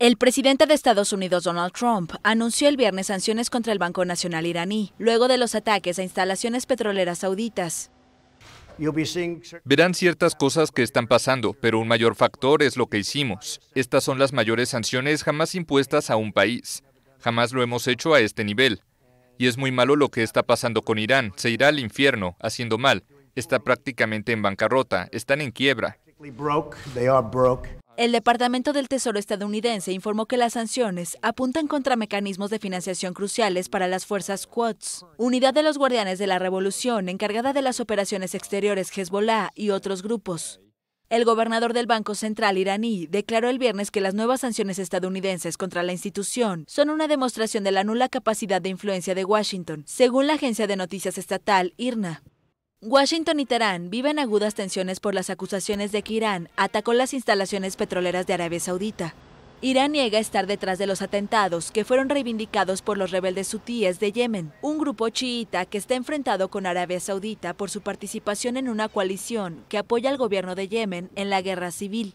El presidente de Estados Unidos, Donald Trump, anunció el viernes sanciones contra el Banco Nacional iraní, luego de los ataques a instalaciones petroleras sauditas. Verán ciertas cosas que están pasando, pero un mayor factor es lo que hicimos. Estas son las mayores sanciones jamás impuestas a un país. Jamás lo hemos hecho a este nivel. Y es muy malo lo que está pasando con Irán. Se irá al infierno, haciendo mal. Está prácticamente en bancarrota, están en quiebra. El Departamento del Tesoro estadounidense informó que las sanciones apuntan contra mecanismos de financiación cruciales para las fuerzas Quds, unidad de los guardianes de la revolución encargada de las operaciones exteriores Hezbollah y otros grupos. El gobernador del Banco Central iraní declaró el viernes que las nuevas sanciones estadounidenses contra la institución son una demostración de la nula capacidad de influencia de Washington, según la agencia de noticias estatal IRNA. Washington y Teherán viven agudas tensiones por las acusaciones de que Irán atacó las instalaciones petroleras de Arabia Saudita. Irán niega estar detrás de los atentados que fueron reivindicados por los rebeldes hutíes de Yemen, un grupo chiita que está enfrentado con Arabia Saudita por su participación en una coalición que apoya al gobierno de Yemen en la guerra civil.